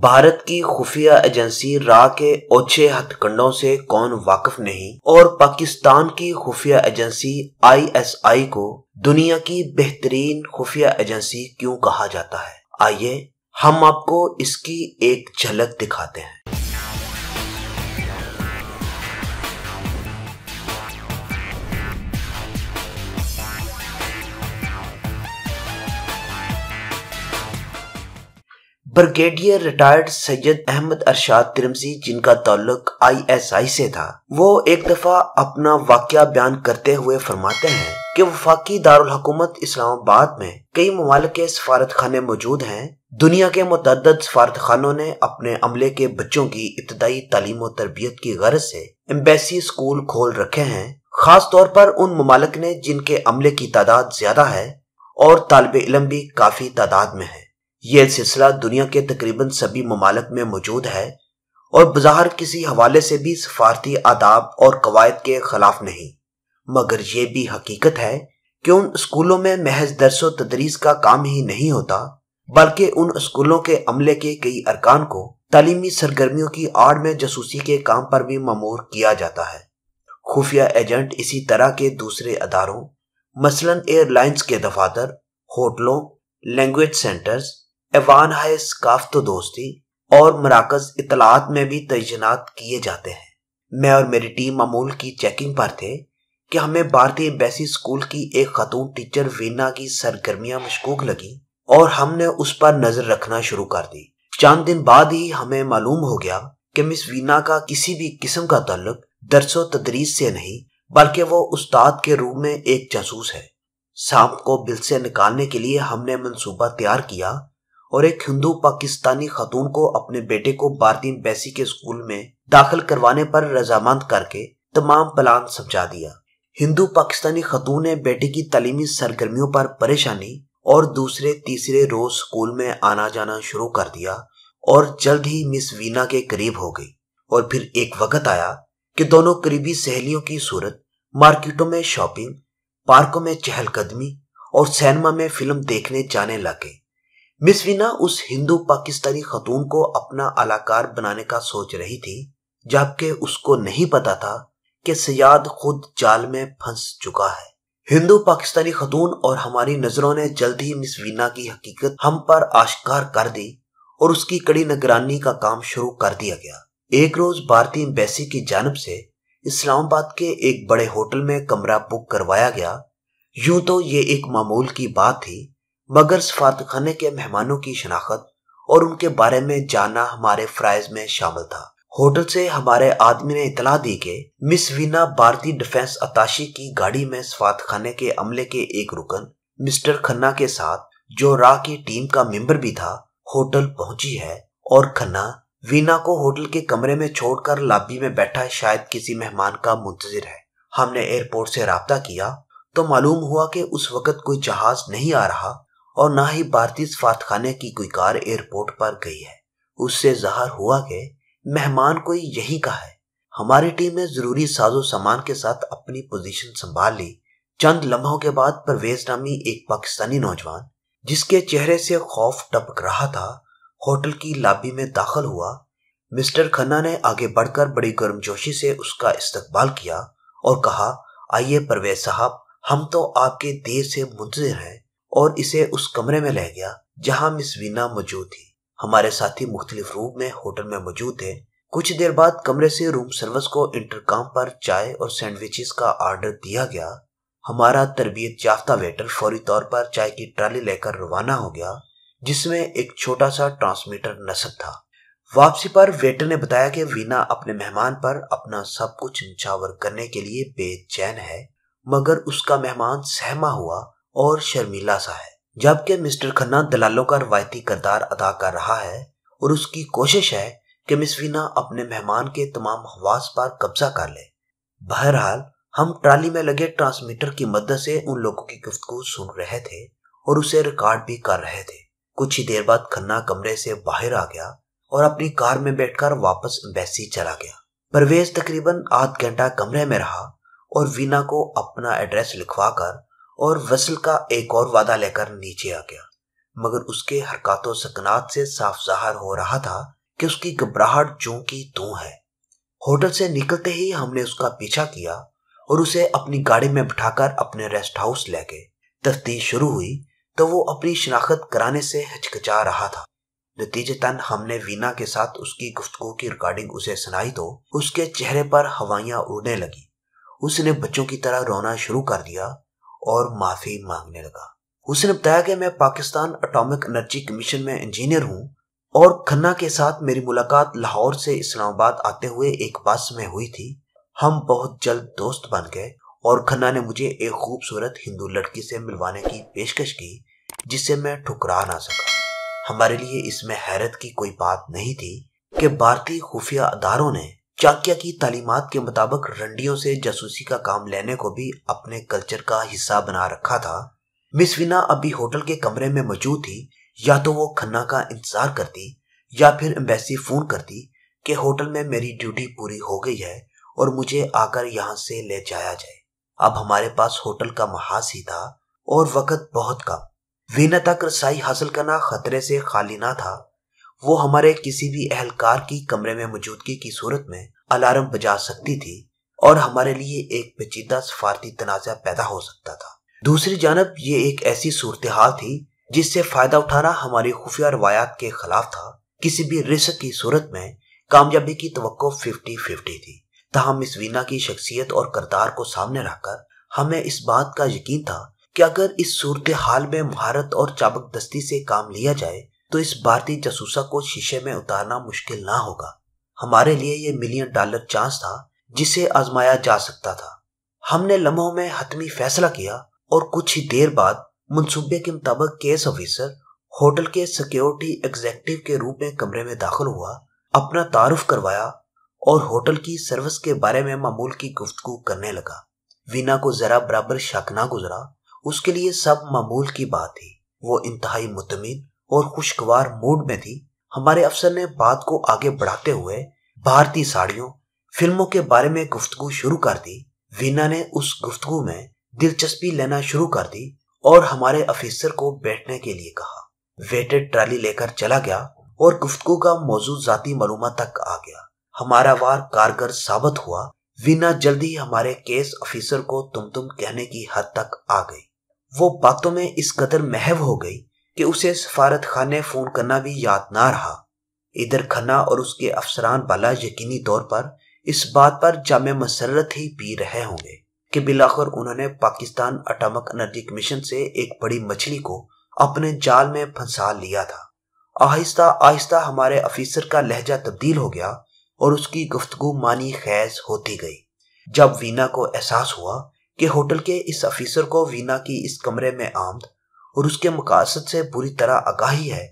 भारत की खुफिया एजेंसी रा के ओछे हथकंडों से कौन वाकिफ नहीं और पाकिस्तान की खुफिया एजेंसी आईएसआई को दुनिया की बेहतरीन खुफिया एजेंसी क्यों कहा जाता है आइए हम आपको इसकी एक झलक दिखाते हैं ब्रिगेडियर रिटायर्ड सैयद अहमद अरशाद तिरमजी जिनका ताल्लुक आईएसआई से था वो एक दफा अपना वाक्य बयान करते हुए फरमाते हैं कि वफाकी दारकूमत इस्लामाबाद में कई ममालिक के सफारत खाने मौजूद हैं दुनिया के मतद सफारत खानों ने अपने अमले के बच्चों की इब्तदाई तालीम और तरबियत की गर्ज से एम्बेसी स्कूल खोल रखे हैं खास तौर पर उन ममालक ने जिनके अमले की तादाद ज्यादा है और तालब इलम भी काफी तादाद में है ये सिलसिला दुनिया के तकरीबन सभी ममालक में मौजूद है और बाजार किसी हवाले से भी सफारती आदाब और कवायद के खिलाफ नहीं मगर यह भी हकीकत है कि उन स्कूलों में महज दरसो तदरीस का काम ही नहीं होता बल्कि उन स्कूलों के अमले के कई अरकान को तालीमी सरगर्मियों की आड़ में जासूसी के काम पर भी ममूर किया जाता है खुफिया एजेंट इसी तरह के दूसरे अदारों मसलन एयरलाइंस के दफातर होटलों लैंग्वेज सेंटर्स एवान हाय स्काफ्त तो दोस्ती और मराकज इतलात में भी तैनात किए जाते हैं मैं और मेरी टीम अमूल की चेकिंग पर थे कि हमें भारतीय एम्बेसी स्कूल की एक खतून टीचर वीना की सरगर्मियां मशकूक लगी और हमने उस पर नजर रखना शुरू कर दी चंद दिन बाद ही हमें मालूम हो गया कि मिस वीना का किसी भी किस्म का तल्लक दरसो तदरीस से नहीं बल्कि वो उस्ताद के रूप में एक जासूस है सांप को बिल से निकालने के लिए हमने मनसूबा तैयार किया और एक हिंदू पाकिस्तानी खातून को अपने बेटे को भारतीय बैसी के स्कूल में दाखिल करवाने पर रजामंद करके तमाम प्लान समझा दिया हिंदू पाकिस्तानी खतून ने बेटे की तलीमी सरगर्मियों पर परेशानी और दूसरे तीसरे रोज स्कूल में आना जाना शुरू कर दिया और जल्द ही मिस वीना के करीब हो गई और फिर एक वक्त आया कि दोनों करीबी सहेलियों की सूरत मार्केटों में शॉपिंग पार्कों में चहलकदमी और सिनेमा में फिल्म देखने जाने लगे वीना उस हिंदू पाकिस्तानी खतून को अपना अलाकार बनाने का सोच रही थी जबकि उसको नहीं पता था कि सयाद खुद जाल में फंस चुका है हिंदू पाकिस्तानी खतून और हमारी नजरों ने जल्द ही मिस वीना की हकीकत हम पर आश्कार कर दी और उसकी कड़ी निगरानी का काम शुरू कर दिया गया एक रोज भारतीय एम्बेसी की जानब से इस्लामाबाद के एक बड़े होटल में कमरा बुक करवाया गया यूं तो ये एक मामूल की बात थी मगर सफारत खाने के मेहमानों की शनाख्त और उनके बारे में जानना हमारे फ्राइज में शामिल था होटल से हमारे आदमी ने इतला दी के मिस वीना भारतीय डिफेंस अताशी की गाड़ी में सफात खाने के अमले के एक रुकन मिस्टर खन्ना के साथ जो रा की टीम का मेंबर भी था होटल पहुंची है और खन्ना वीना को होटल के कमरे में छोड़कर लाबी में बैठा शायद किसी मेहमान का मुंतजर है हमने एयरपोर्ट से रहा किया तो मालूम हुआ कि उस वक्त कोई जहाज नहीं आ रहा और ना ही भारतीय सफातखाने की कोई कार एयरपोर्ट पर गई है उससे जाहिर हुआ कि मेहमान कोई यही का है हमारी टीम ने जरूरी साजो सामान के साथ अपनी पोजीशन संभाल ली चंद लम्हों के बाद परवेज नामी एक पाकिस्तानी नौजवान जिसके चेहरे से खौफ टपक रहा था होटल की लाबी में दाखिल हुआ मिस्टर खन्ना ने आगे बढ़कर बड़ी गर्मजोशी से उसका इस्तकबाल किया और कहा आइए परवेज साहब हम तो आपके देर से मुंतजर हैं और इसे उस कमरे में ले गया जहां मिस वीना मौजूद थी हमारे साथी मुख्तलिफ रूप में होटल में मौजूद थे कुछ देर बाद कमरे से रूम सर्विस को इंटरकॉम पर चाय और सैंडविचेस का आर्डर दिया गया हमारा तरबियत याफ्ता वेटर फौरी तौर पर चाय की ट्राली लेकर रवाना हो गया जिसमें एक छोटा सा ट्रांसमीटर नसब था वापसी पर वेटर ने बताया कि वीना अपने मेहमान पर अपना सब कुछ निछावर करने के लिए बेचैन है मगर उसका मेहमान सहमा हुआ और शर्मिला सा है जबकि मिस्टर खन्ना दलालों का रवायती करदार अदा कर रहा है और उसकी कोशिश है कि वीना अपने मेहमान के तमाम हवास पर कब्जा कर ले बहरहाल हम ट्राली में लगे ट्रांसमीटर की मदद से उन लोगों की गुफ्तगु सुन रहे थे और उसे रिकॉर्ड भी कर रहे थे कुछ ही देर बाद खन्ना कमरे से बाहर आ गया और अपनी कार में बैठकर वापस एम्बेसी चला गया परवेज तकरीबन आध घंटा कमरे में रहा और वीना को अपना एड्रेस लिखवाकर और वसल का एक और वादा लेकर नीचे आ गया मगर उसके हरकतों सकनात से साफ जाहिर हो रहा था कि उसकी घबराहट चूं की तू है होटल से निकलते ही हमने उसका पीछा किया और उसे अपनी गाड़ी में बिठाकर अपने रेस्ट हाउस ले गए तफ्तीश शुरू हुई तो वो अपनी शिनाख्त कराने से हचकचा रहा था नतीजतन हमने वीना के साथ उसकी गुफ्तु की रिकॉर्डिंग उसे सुनाई तो उसके चेहरे पर हवाइयां उड़ने लगी उसने बच्चों की तरह रोना शुरू कर दिया और माफी मांगने लगा उसने बताया कि मैं पाकिस्तान अटोमिक एनर्जी कमीशन में इंजीनियर हूँ और खन्ना के साथ मेरी मुलाकात लाहौर से इस्लामाबाद आते हुए एक बस में हुई थी हम बहुत जल्द दोस्त बन गए और खन्ना ने मुझे एक खूबसूरत हिंदू लड़की से मिलवाने की पेशकश की जिससे मैं ठुकरा ना सका हमारे लिए इसमें हैरत की कोई बात नहीं थी कि भारतीय खुफिया अदारों ने चाकिया की तालीमत के मुताबिक रंडियों से जासूसी का काम लेने को भी अपने कल्चर का हिस्सा बना रखा था मिस मिसविना अभी होटल के कमरे में मौजूद थी या तो वो खन्ना का इंतजार करती या फिर एम्बेसी फोन करती कि होटल में मेरी ड्यूटी पूरी हो गई है और मुझे आकर यहाँ से ले जाया जाए अब हमारे पास होटल का महाज ही था और वक्त बहुत कम वीना तक रसाई हासिल करना खतरे से खाली ना था वो हमारे किसी भी अहलकार की कमरे में मौजूदगी की सूरत में अलार्म बजा सकती थी और हमारे लिए एक पेचीदा सफारती तनाज़ा पैदा हो सकता था दूसरी जानब ये एक ऐसी सूरत हाल थी जिससे फ़ायदा उठाना हमारी खुफिया रवायात के खिलाफ था किसी भी रिस्क की सूरत में कामयाबी की तो फिफ्टी फिफ्टी थी तहम इस वीना की शख्सियत और करदार को सामने रखकर हमें इस बात का यकीन था कि अगर इस सूरत हाल में महारत और चाबक दस्ती से काम लिया जाए तो इस भारतीय जासूसा को शीशे में उतारना मुश्किल ना होगा हमारे लिए ये मिलियन डॉलर चांस था जिसे आजमाया जा सकता था हमने लम्हों में हतमी फैसला किया और कुछ ही देर बाद मनसूबे के मुताबिक केस ऑफिसर होटल के सिक्योरिटी एग्जेक्टिव के रूप में कमरे में दाखिल हुआ अपना तारुफ करवाया और होटल की सर्विस के बारे में मामूल की गुफ्तु करने लगा वीना को जरा बराबर शक ना गुजरा उसके लिए सब मामूल की बात थी वो इंतहाई मुतमिन और खुशगवार मूड में थी हमारे अफसर ने बात को आगे बढ़ाते हुए भारतीय साड़ियों फिल्मों के बारे में गुफ्तगु शुरू कर दी वीना ने उस गुफ्तगु में दिलचस्पी लेना शुरू कर दी और हमारे ऑफिसर को बैठने के लिए कहा वेटेड ट्राली लेकर चला गया और गुफ्तगु का मौजूद जाती मालूम तक आ गया हमारा वार कारगर साबित हुआ वीना जल्दी हमारे केस ऑफिसर को तुम तुम कहने की हद तक आ गई वो बातों में इस कदर महव हो गई कि उसे सफारत खाने फ़ोन करना भी याद ना रहा इधर खन्ना और उसके अफसरान बाला यकीनी तौर पर इस बात पर जाम मसरत ही पी रहे होंगे कि बिलाखर उन्होंने पाकिस्तान अटामक एनर्जी कमीशन से एक बड़ी मछली को अपने जाल में फंसा लिया था आहिस्ता आहिस्ता हमारे अफिसर का लहजा तब्दील हो गया और उसकी गुफ्तगु मानी खैज होती गई जब वीना को एहसास हुआ कि होटल के इस अफिसर को वीना की इस कमरे में आमद और उसके मकासद से पूरी तरह आगाही है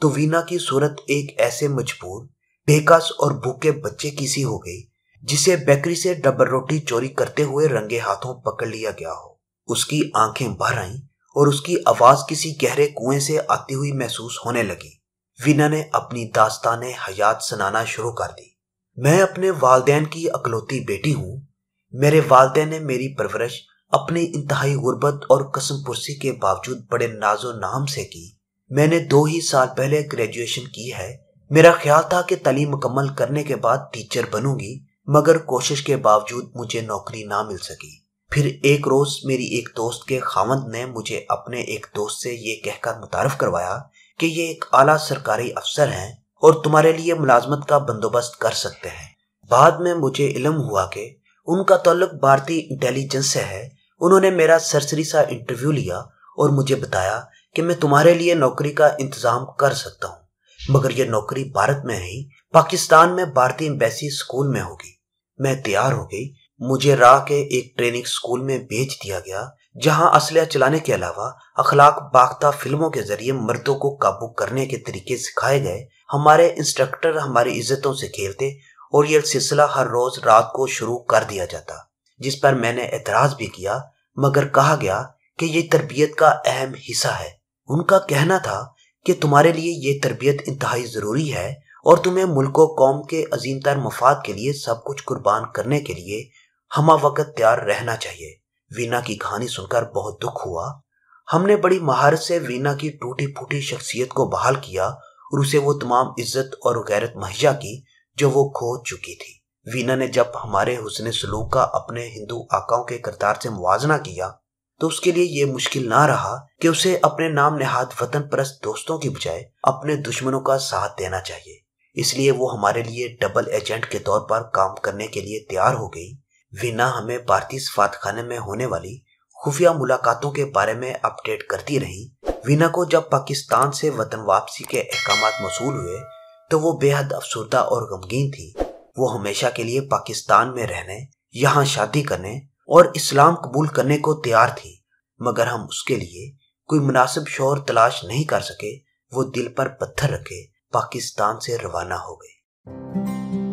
तो वीना की सूरत एक ऐसे मजबूर बेकस और भूखे बच्चे की सी हो गई जिसे बेकरी से डबल रोटी चोरी करते हुए रंगे हाथों पकड़ लिया गया हो उसकी आंखें भर आईं और उसकी आवाज किसी गहरे कुएं से आती हुई महसूस होने लगी वीना ने अपनी दास्तान हयात सुनाना शुरू कर दी मैं अपने वालदेन की अकलौती बेटी हूं मेरे वालदेन ने मेरी परवरिश अपने इंतहाई गुर्बत और कसमपुरसी के बावजूद बड़े नाजो नाम से की मैंने दो ही साल पहले ग्रेजुएशन की है मेरा ख्याल था कि तालीम मुकम्मल करने के बाद टीचर बनूंगी मगर कोशिश के बावजूद मुझे नौकरी ना मिल सकी फिर एक रोज मेरी एक दोस्त के खावंद ने मुझे अपने एक दोस्त से ये कहकर मुतारफ करवाया कि ये एक आला सरकारी अफसर हैं और तुम्हारे लिए मुलाजमत का बंदोबस्त कर सकते हैं बाद में मुझे इलम हुआ कि उनका तल्लक भारतीय इंटेलिजेंस से है उन्होंने मेरा सरसरी सा इंटरव्यू लिया और मुझे बताया कि मैं तुम्हारे लिए नौकरी का इंतजाम कर सकता हूँ मगर यह नौकरी भारत में नहीं पाकिस्तान में भारतीय एम्बेसी स्कूल में होगी मैं तैयार हो गई मुझे राह के एक ट्रेनिंग स्कूल में भेज दिया गया जहां असलिया चलाने के अलावा अखलाक बाख्ता फिल्मों के जरिए मर्दों को काबू करने के तरीके सिखाए गए हमारे इंस्ट्रक्टर हमारी इज्जतों से खेलते और यह सिलसिला हर रोज रात को शुरू कर दिया जाता जिस पर मैंने एतराज भी किया मगर कहा गया कि ये तरबियत का अहम हिस्सा है उनका कहना था कि तुम्हारे लिए ये तरबियत इंतहाई ज़रूरी है और तुम्हें मुल्क कौम के अजीम तर मफाद के लिए सब कुछ कुर्बान करने के लिए हमा वक़्त तैयार रहना चाहिए वीना की कहानी सुनकर बहुत दुख हुआ हमने बड़ी महारत से वीना की टूटी फूटी शख्सियत को बहाल किया और उसे वो तमाम इज्जत और गैरत मुहैया की जो वो खो चुकी थी वीना ने जब हमारे हुसन सलूक का अपने हिंदू आकाओं के करतार से मुआजना किया तो उसके लिए ये मुश्किल ना रहा कि उसे अपने नाम नेहाद वतन परस्त दोस्तों की बजाय अपने दुश्मनों का साथ देना चाहिए इसलिए वो हमारे लिए डबल एजेंट के तौर पर काम करने के लिए तैयार हो गई वीना हमें भारतीय सफात खाने में होने वाली खुफिया मुलाकातों के बारे में अपडेट करती रही वीना को जब पाकिस्तान से वतन वापसी के अहकाम मौसू हुए तो वो बेहद अफसरदा और गमगीन थी वो हमेशा के लिए पाकिस्तान में रहने यहाँ शादी करने और इस्लाम कबूल करने को तैयार थी मगर हम उसके लिए कोई मुनासिब शोर तलाश नहीं कर सके वो दिल पर पत्थर रखे पाकिस्तान से रवाना हो गए